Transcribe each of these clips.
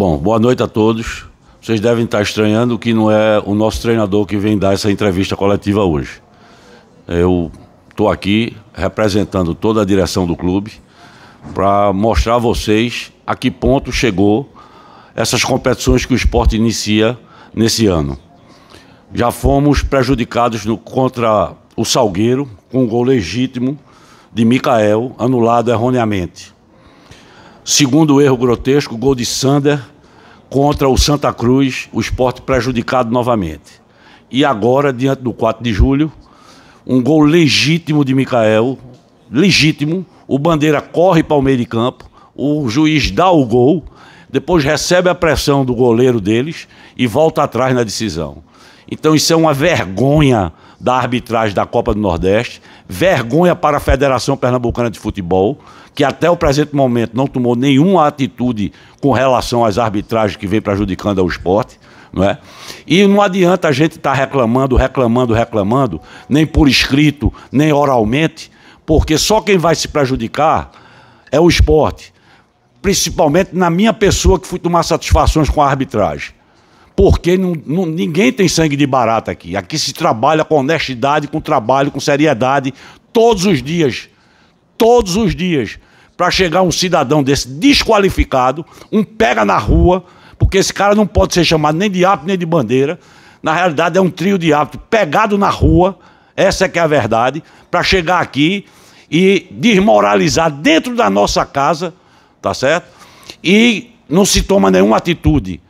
Bom, boa noite a todos. Vocês devem estar estranhando que não é o nosso treinador que vem dar essa entrevista coletiva hoje. Eu estou aqui representando toda a direção do clube para mostrar a vocês a que ponto chegou essas competições que o esporte inicia nesse ano. Já fomos prejudicados no, contra o Salgueiro com um gol legítimo de Micael, anulado erroneamente. Segundo erro grotesco, gol de Sander contra o Santa Cruz, o esporte prejudicado novamente. E agora, diante do 4 de julho, um gol legítimo de Mikael, legítimo, o Bandeira corre para o meio de campo, o juiz dá o gol, depois recebe a pressão do goleiro deles e volta atrás na decisão. Então isso é uma vergonha da arbitragem da Copa do Nordeste, vergonha para a Federação Pernambucana de Futebol, que até o presente momento não tomou nenhuma atitude com relação às arbitragens que vem prejudicando ao esporte. Não é? E não adianta a gente estar tá reclamando, reclamando, reclamando, nem por escrito, nem oralmente, porque só quem vai se prejudicar é o esporte. Principalmente na minha pessoa que fui tomar satisfações com a arbitragem porque não, não, ninguém tem sangue de barata aqui. Aqui se trabalha com honestidade, com trabalho, com seriedade, todos os dias. Todos os dias. Para chegar um cidadão desse desqualificado, um pega na rua, porque esse cara não pode ser chamado nem de apto nem de bandeira. Na realidade, é um trio de apto pegado na rua, essa é que é a verdade, para chegar aqui e desmoralizar dentro da nossa casa, tá certo? E não se toma nenhuma atitude.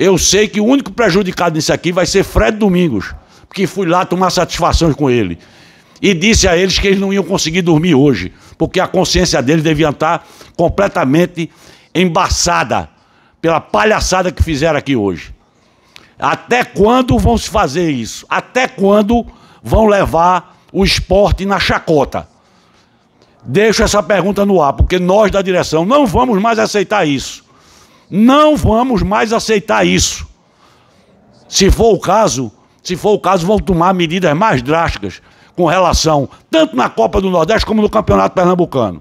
Eu sei que o único prejudicado nisso aqui vai ser Fred Domingos, porque fui lá tomar satisfação com ele. E disse a eles que eles não iam conseguir dormir hoje, porque a consciência deles devia estar completamente embaçada pela palhaçada que fizeram aqui hoje. Até quando vão se fazer isso? Até quando vão levar o esporte na chacota? Deixo essa pergunta no ar, porque nós da direção não vamos mais aceitar isso. Não vamos mais aceitar isso. Se for o caso, se for o caso, vão tomar medidas mais drásticas com relação tanto na Copa do Nordeste como no Campeonato Pernambucano.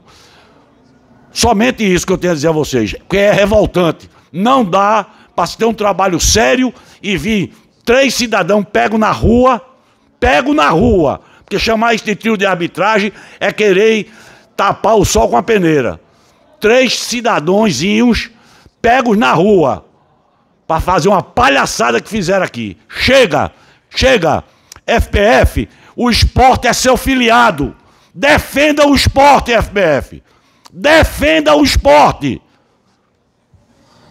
Somente isso que eu tenho a dizer a vocês, que é revoltante. Não dá para se ter um trabalho sério e vir três cidadãos pego na rua, pego na rua, porque chamar este trio de arbitragem é querer tapar o sol com a peneira. Três cidadãozinhos pegos na rua para fazer uma palhaçada que fizeram aqui. Chega, chega. FPF, o esporte é seu filiado. Defenda o esporte, FPF. Defenda o esporte.